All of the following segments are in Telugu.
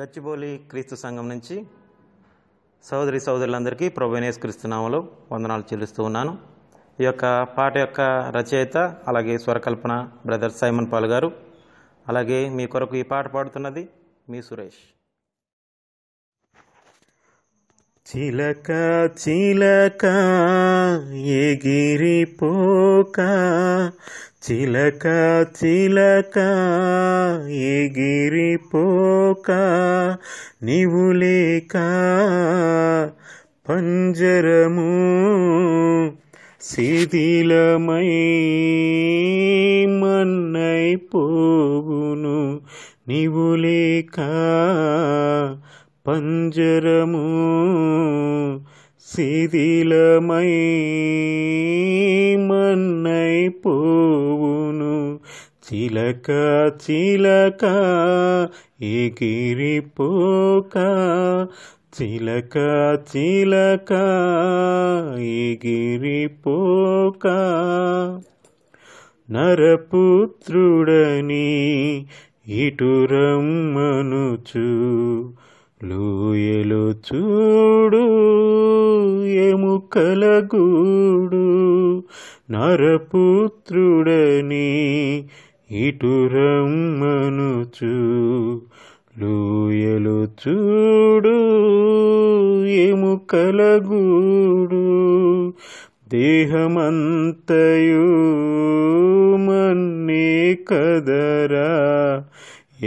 గచ్చిబోలి క్రీస్తు సంఘం నుంచి సోదరి సోదరులందరికీ ప్రభునేస్ క్రీస్తునామలో వందనాలు చెల్లిస్తూ ఉన్నాను ఈ యొక్క పాట యొక్క రచయిత అలాగే స్వరకల్పన బ్రదర్ సైమన్ పాల్ గారు అలాగే మీ కొరకు ఈ పాట పాడుతున్నది మీ సురేష్ చిలక చిలక ఎగిరిపోక చిలక చిలక ఎగిరి పోక నివులేక పంజరము శిథిలమై మన్నై పోవును నివులేక పంజరము శిథిలమై మన్నై పోవును చిలక చిలక ఎగిరిపోక చిలక చిలక ఎగిరిపోక నరపుత్రుడని ఇటురమ్మనుచు లోయలు చూడు కలగూడు నరపుత్రుడని ఇటు రమ్మనుచు లూయలు చూడు ఏము కలగూడు దేహమంతయు మన్నే కదరా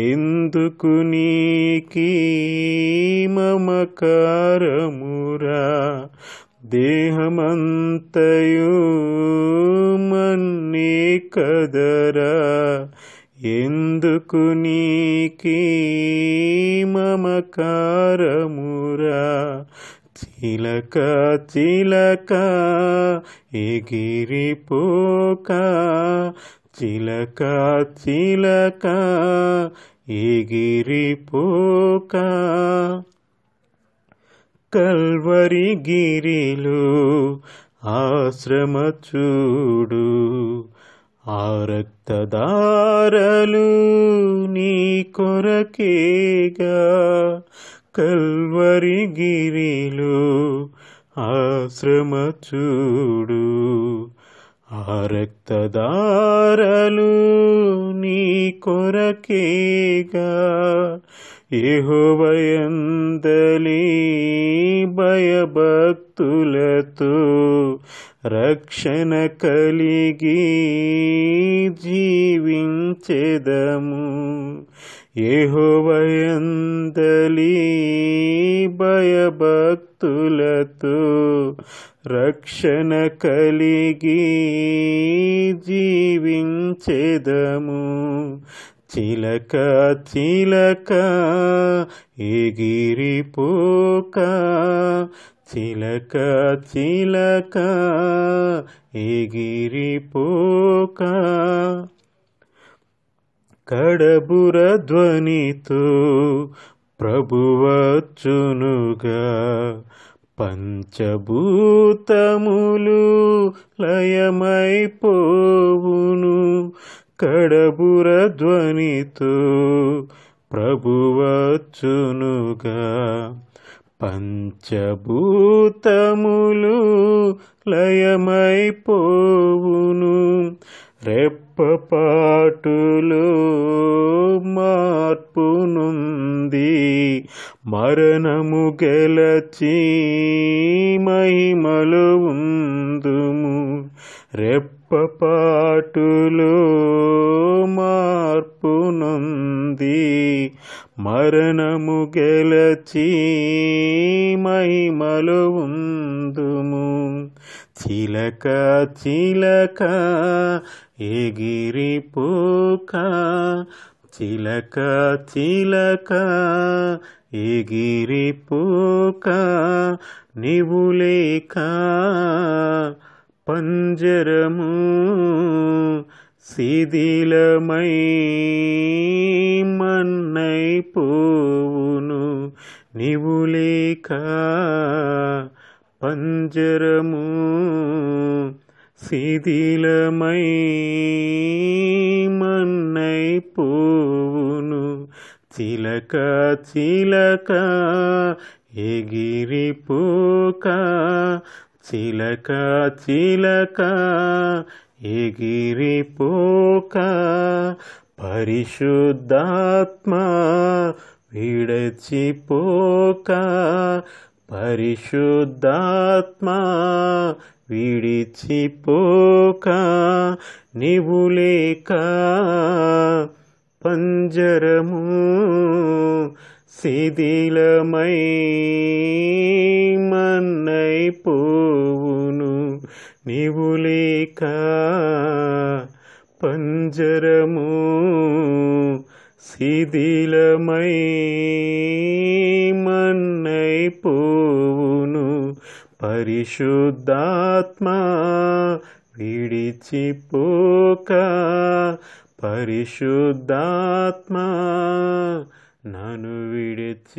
ఎందుకు నీకీ మమకారమురా దేహమంతయు మన్నే కదరా ఎందుకు నీకి మమకారమురా చిలక చిలక ఎగిరిపోక చిలక చిలక ఎగిరిపోక కల్వరి గిరిలు ఆశ్రమ చూడు ఆ రక్తదారలు నీ కొరకేగా కల్వరి గిరిలు ఆశ్రమ చూడు ఆ రక్తదారలు నీ కొరకేగా ఏహోవయందలీ భయభక్తులతో రక్షణ కలిగి జీవించెదము ఏహోవయందలి భయభక్తులతో రక్షణ కలిగి జీవించెదము చిలక చిలక ఎగిరిపోక చిలక చిలక ఎగిరిపోక కడబుర ధ్వనితో ప్రభువచ్చునుగా పంచభూతములు లయమైపోవును కడబుర ధ్వనితో ప్రభువచ్చునుగా పంచభూతములు లయమైపోవును రెప్పపాటులో మార్పునుంది మరణము గెలచీ మహిమలు ఉందుము రెప్ప గొప్పపాటులో మార్పునుంది మరణము గెలచి మహిమలు ఉందుము చిలక చిలక ఎగిరి ఎగిరిపోక చిలక చిలక ఎగిరి నీవు నివులేక పంజరము శిథిలమై మన్నై పోవును నీవు లేక పంజరము శిథిలమై మన్నై పోవును చిలక చిలక ఎగిరిపోక చిలక చిలక ఎగిరిపోక పరిశుద్ధాత్మ విడచిపోక పరిశుద్ధాత్మ విడిచిపోక నీవు లేక పంజరము శిథిలమై మన్నైపో నీవు లేక పంజరము శిథిలమై మన్నై పోవును పరిశుద్ధాత్మ విడిచిపోక పరిశుద్ధాత్మ నన్ను విడిచిపోక